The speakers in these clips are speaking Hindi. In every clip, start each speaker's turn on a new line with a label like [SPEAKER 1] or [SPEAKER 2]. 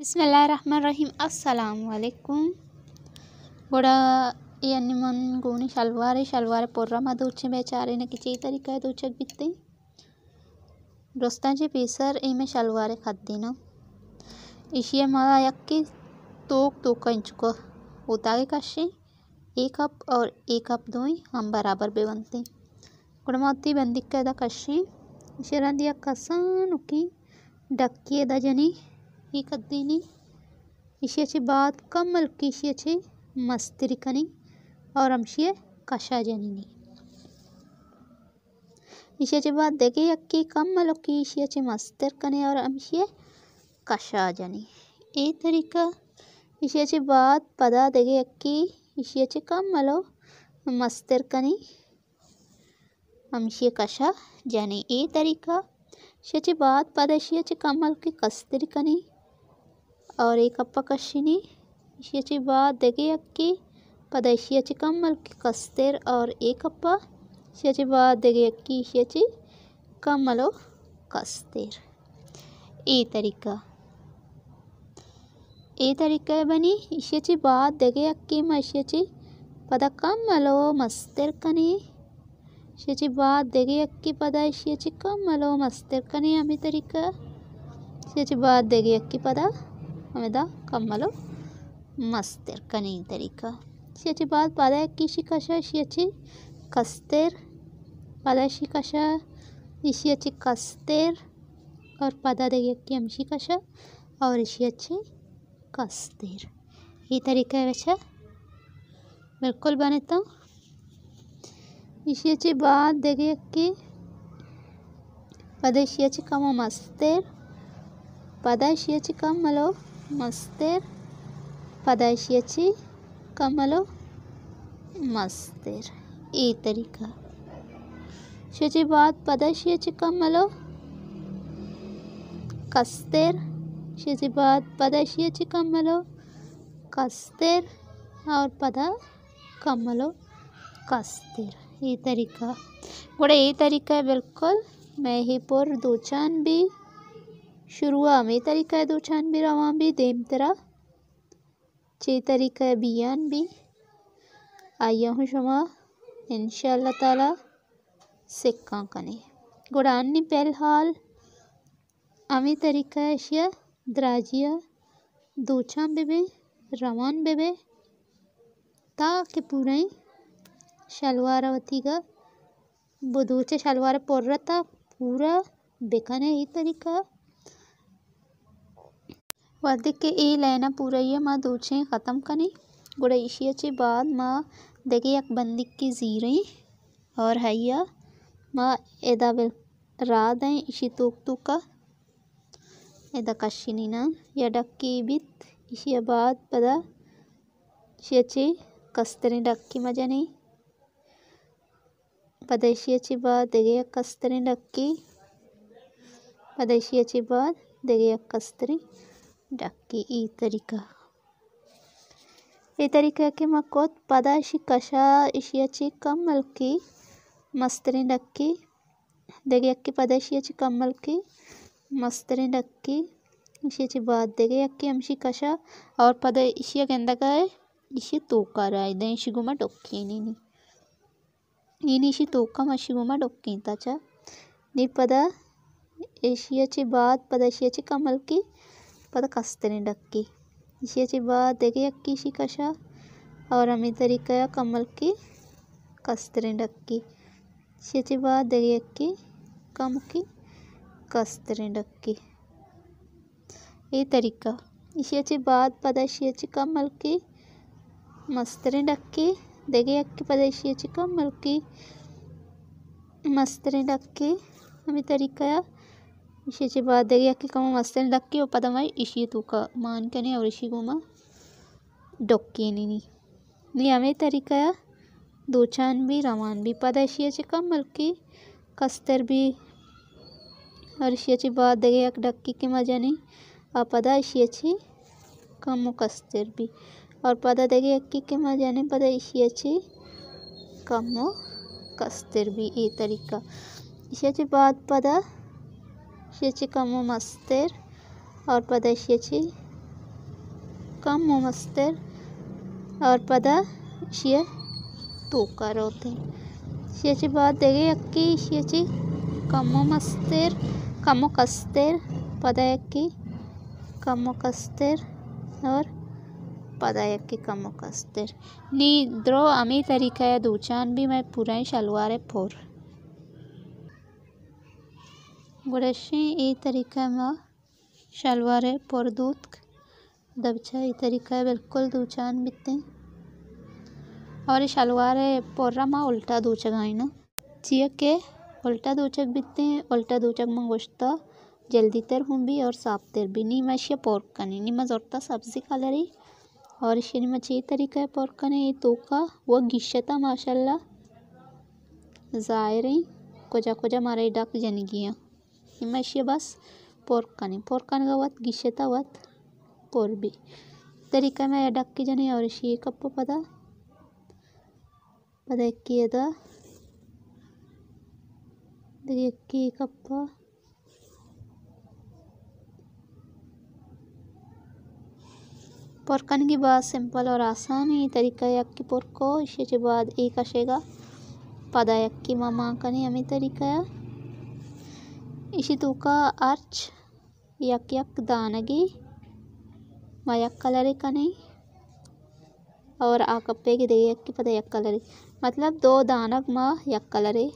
[SPEAKER 1] बिसमीम अल्लाम बड़ा ये मन गुणी शलवार शलवार पोर्रा मा दूचे बेचारे ने किसी तरीका है दूचक बीते दोस्ता जी पीसर मैं शलवार खत देना इशिए मारा यक्की तोक इंच को उतारे काशे एक कप और एक कप ही हम बराबर बे बनते गुड़मौती बंदी कैदा कशी इसे रंदिया कसन उकी डक्की दा जनी ಈ ಕದ್ದೀನಿ ಇಶೆಚಿ ಬಾತ್ ಕಮ್ಮಲ್ಕಿ ಇಶೆಚಿ ಮಸ್ತಿರಿಕನಿ और हमशिए कशा जनीनी इशेचे बात देखे अक्की कम मलकी इशियाचे मस्तर कने और हमशिए कशा जनी ए तरीका इसी अच्छे बात पदा देखे यक्की इशियाचे कम मलो मस्तर कनी हमशिए कशा जनी ए तरीका इशियाचे बात पदा इशियाचे कम मलकी कस्तर कनी और एक अप्पकशिनी इसी अक्की पद इसी कम्मल कस्तेर और एक अप्पा इसी देगी अक्की इसी कम्मलो कस्तेर ये तरीका ये तरीका है बनी इसी देगी अक्की मसी पद कम्मलो मस्तेर कनी इसी देगी अक्की पद इसी कम्मलो मस्तेर कनी अमी तरीका इसी देगी अक्की पद अमेदा कम्बलो मस्तर कनी तरीका शी अच्छी बात है किसी कशा शी अच्छी कस्तर पादा शी कशा इसी अच्छी कस्तर और पादा देगी कि हम शी कशा और इसी अच्छी कस्तर ये तरीका है वैसा बिल्कुल बने तो इसी अच्छी बात देगी कि पदा शी अच्छी कम मस्तर पदा शी अच्छी कम मतलब मस्तेर पदाशी अच्छी कमलो मस्तेर ये तरीका शेची बात पदाशी अच्छी कमलो कस्तेर शेची बात पदाशी अच्छी कमलो कस्तेर और पदा कमलो कस्तेर ये तरीका बड़ा ये तरीका है बिल्कुल मैं ही पर दो चांद भी शुरुआमी तरीक़ दोछानबी रवानबी देमतरा छः बियान भी आइया हूँ शुमा इन तला सिक्का कने गुड़ानी पहल हाल आमी तरीक़ एशिया दराजिया छान बेबे रवान बेबे ताकि पूरा ही शलवार वतीगा बुदूचे शलवार पोर्रता पूरा बेखाने ही तरीका ವದ್ಯಕ್ಕೆ ಈ ಲಯನ माँ दो छे ख़त्म करी गुड़ा ईशिया चे बाद माँ देखे एक बंदिक की जी रही और हैया माँ एदा बिल राद हैं इशी तुक का एदा कशी नहीं ना या डक्की बित इशिया बाद पदा इशिया चे कस्तरे डक्की नहीं पदा इशिया चे बाद देखे यक कस्तरे डक्की पदा इशिया चे बाद देखे एक कस्तरी ಡಕ್ಕಿ ये तरीका ಈ ತರಿಕಕ್ಕೆ ಮಕ್ಕೋತ್ ಪದ ಇಶಿ ಕಷ ಇಶಿಯಚಿ ಕಮ್ಮಲ್ಕಿ ಮಸ್ತರಿಂದ ಅಕ್ಕಿ ದೆಗೆಯಕ್ಕಿ ಪದ ಇಶಿಯಚಿ ಕಮ್ಮಲ್ಕಿ ಮಸ್ತರಿಂದ ಅಕ್ಕಿ इसी बात देगे अक्के हमशी कशा और पदा इसी गेंदा का है इसी तोका राय दे इसी गुमा डोकी नहीं नी इन इसी मशी गुमा डोकी ताचा नी पदा ऐसी अच्छी बात पद ऐसी अच्छी कमल की कसते नहीं डक्की इसी अच्छी बात देखे अक्की इसी कशा और अमी तरीका है कमल की कसते नहीं डक्की इसी अच्छी बात देखे अक्की कम की कसते नहीं डक्की ये तरीका इसी अच्छी बात पद अच्छी कमल की मस्तरे डक्की देखे अक्की पद अच्छी कमल की मस्तरे डक्की अमी तरीका है ಇಶಿಚಿ ಬಾದರಿಯಕ್ಕೆ ಕಮ ಮಸ್ತೆನ್ ಲಕ್ಕಿ ಒಪ್ಪದಮ ಇಶಿ ತೂಕ ಮಾನ್ಕನೆ ಅವರಿಶಿ ಗುಮ ಡೊಕ್ಕೇನಿನಿ नी हमें तरीका दोचान भी रवान भी पदाशियाचे कम मलकी कस्तर भी हर्षियाची बाद दगे एक डक्की के मजा नहीं और पदाशियाची कम कस्तर भी और पद दगे अक्की के मजा नहीं पदाशियाची कम कस्तर भी ये तरीका इशाचे बाद पद कम मस्तर और पदा शेची कम मस्तर और पदा शे तोकर होते शेची बाद देखे अक्की शेची कम मस्तर कमो कस्तर पदा अक्की कम कस्तर और पदायक के कमो कस्तर नी द्रो अमी तरीका है दूचान भी मैं पूरा शलवार है फोर ᱜᱚᱰᱮᱛᱥᱤᱝ ई तरीका में शलवार पर दूत दबछा ये तरीका बिल्कुल दूचान बित्ते और शलवार पोर्रा माँ उल्टा दूचक ना चीय के उल्टा दूचक बित्ते उल्टा दूचक माँ गोश्ता जल्दी तर हूँ भी और साफ तर भी नी मशिया पोर्क नहीं मैं मजोरता सब्जी रही और शनि मच ये तरीका है पोर्क का ये तो का वह गिश्शता माशाल्लाह ज़ाहिर ही कोजा कोजा मारा डक जन गया हिमाशिबास पोर्काने पोर्कान गावात गिशेतावात पोरबी तर रिकाम्या या और शी यावर्षी कप्प पद ಪದ ಎಕ್ಕಿಯದ ಎಕ್ಕಿ ಕಪ್ಪ पोरकन की बात सिंपल और आसान ही तरीका यक्की पोरको इसके बाद एक अशेगा पदा यक्की मामा कने हमें तरीका है ಇಷಿತೂಕ ಆರ್ಚ್ तो यक ಯಕ್ ದಾನಗಿ ಮಯಕ್ ಕಲರಿ कने और आ कप्पे की दे यक पता यक कलर मतलब दो दानक माँ यक कलरी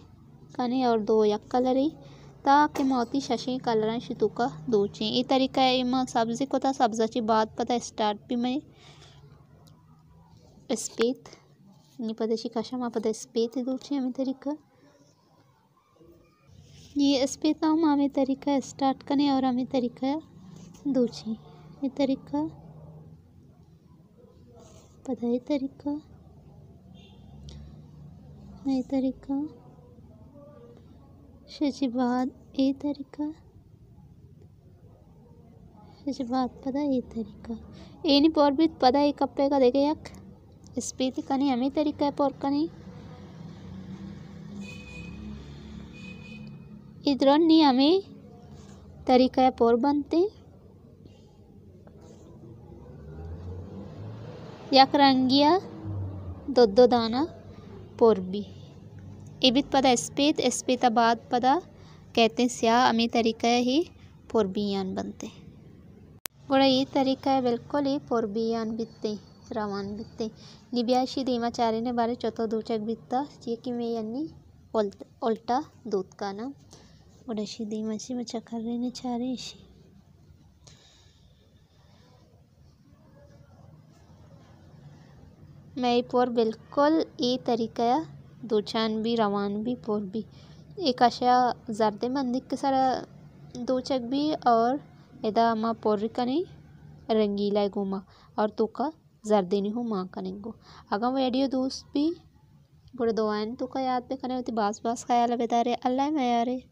[SPEAKER 1] कने और दो यक कलरी ताकि मोती शशि कलरन शितुका तो दूचे ये तरीका है इमा सब्जी को था तो सब्जा ची बात पता स्टार्ट भी मैं स्पीत नहीं पता शिकाशा माँ मा पता स्पीत दूचे हमें तरीका ये तो हम हमें तरीका स्टार्ट करें और हमें तरीका दोची ये तरीका पता ही तरीका ये तरीका सच ये तरीका सच पता ये तरीका नहीं पौर भी पता ही कप्पे का देखे यक स्पीति कनी हमें तरीका है पौर कनी इधर नहीं हमें तरीका है पोर એ ત્રણની અમે दो પોરબંદર યાકરાંગિયા દોદોદાના पोरबी इबित पदा स्पेत स्पेत बाद पदा कहते हैं स्या अमी तरीका ही पोरबियान बनते गुड़ा ये तरीका है बिल्कुल ही पोरबियान बीतते रवान बीतते निब्याशी धीमाचार्य ने बारे चौथा दूचक बीतता ये कि मैं यानी उल्टा दूध का नाम चक्कर ماشي चाह تشكريني تشاريشي मैं पोर बिल्कुल ये तरीक़ा दो चान भी रवान भी पोर भी एक आशा जरदे मंदिर के सारा दो चक भी और यदा माँ पोर नहीं रंगीला है गोमा और तो का जरदे नहीं हो माँ गो अगर एडियो दोस्त भी बुरा दुआएं तो का याद पे कने होती तो बास बास ख्याल बेदारे अल्लाह मैारे